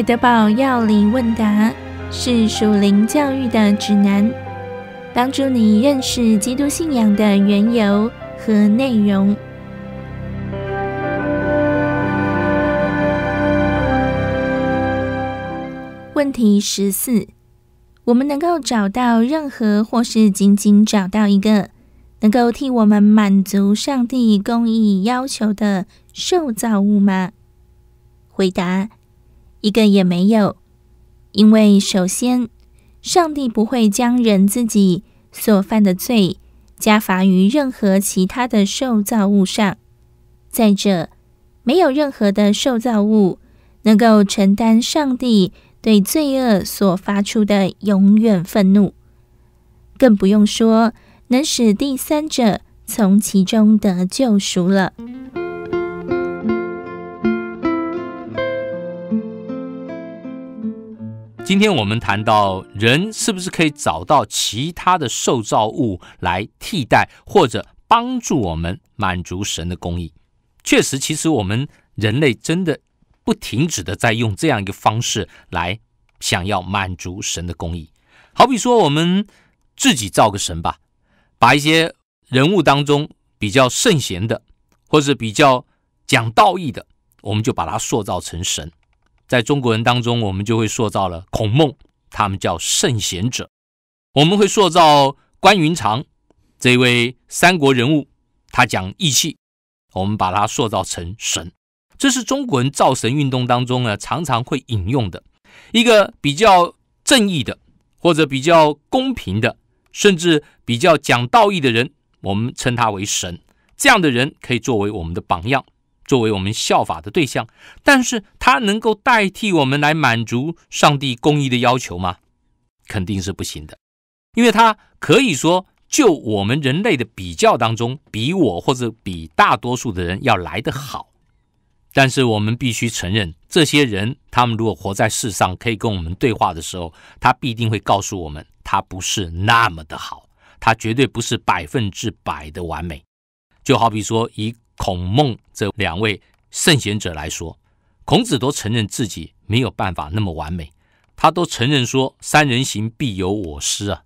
海德堡要领问答是属灵教育的指南，帮助你认识基督信仰的缘由和内容。问题十四：我们能够找到任何或是仅仅找到一个能够替我们满足上帝公义要求的受造物吗？回答。一个也没有，因为首先，上帝不会将人自己所犯的罪加罚于任何其他的受造物上；再者，没有任何的受造物能够承担上帝对罪恶所发出的永远愤怒，更不用说能使第三者从其中得救赎了。今天我们谈到，人是不是可以找到其他的受造物来替代或者帮助我们满足神的公义？确实，其实我们人类真的不停止的在用这样一个方式来想要满足神的公义。好比说，我们自己造个神吧，把一些人物当中比较圣贤的，或者比较讲道义的，我们就把它塑造成神。在中国人当中，我们就会塑造了孔孟，他们叫圣贤者；我们会塑造关云长这位三国人物，他讲义气，我们把他塑造成神。这是中国人造神运动当中呢，常常会引用的一个比较正义的，或者比较公平的，甚至比较讲道义的人，我们称他为神。这样的人可以作为我们的榜样。作为我们效法的对象，但是它能够代替我们来满足上帝公义的要求吗？肯定是不行的，因为它可以说就我们人类的比较当中，比我或者比大多数的人要来得好。但是我们必须承认，这些人他们如果活在世上，可以跟我们对话的时候，他必定会告诉我们，他不是那么的好，他绝对不是百分之百的完美。就好比说一。孔孟这两位圣贤者来说，孔子都承认自己没有办法那么完美，他都承认说“三人行必有我师”啊，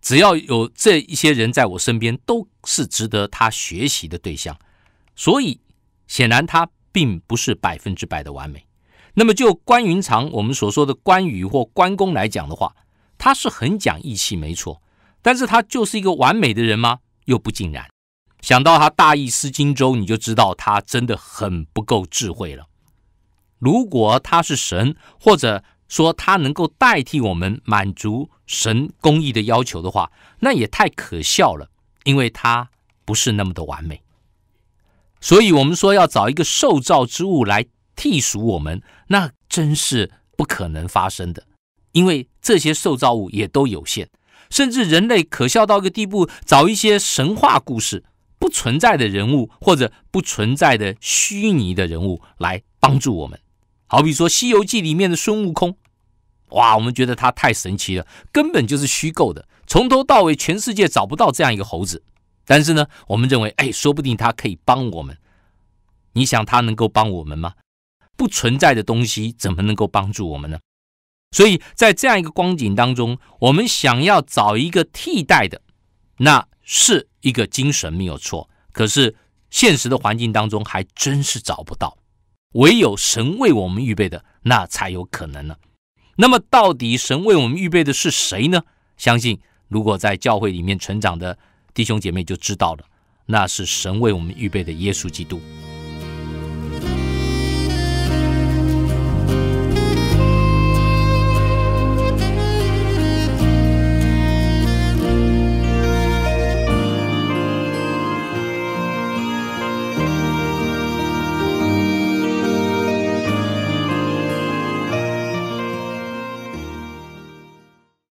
只要有这一些人在我身边，都是值得他学习的对象。所以显然他并不是百分之百的完美。那么就关云长，我们所说的关羽或关公来讲的话，他是很讲义气没错，但是他就是一个完美的人吗？又不尽然。想到他大意失荆州，你就知道他真的很不够智慧了。如果他是神，或者说他能够代替我们满足神公义的要求的话，那也太可笑了，因为他不是那么的完美。所以，我们说要找一个受造之物来替赎我们，那真是不可能发生的，因为这些受造物也都有限，甚至人类可笑到一个地步，找一些神话故事。不存在的人物或者不存在的虚拟的人物来帮助我们，好比说《西游记》里面的孙悟空，哇，我们觉得他太神奇了，根本就是虚构的，从头到尾全世界找不到这样一个猴子。但是呢，我们认为，哎，说不定他可以帮我们。你想他能够帮我们吗？不存在的东西怎么能够帮助我们呢？所以在这样一个光景当中，我们想要找一个替代的那。是一个精神没有错，可是现实的环境当中还真是找不到，唯有神为我们预备的，那才有可能呢。那么到底神为我们预备的是谁呢？相信如果在教会里面成长的弟兄姐妹就知道了，那是神为我们预备的耶稣基督。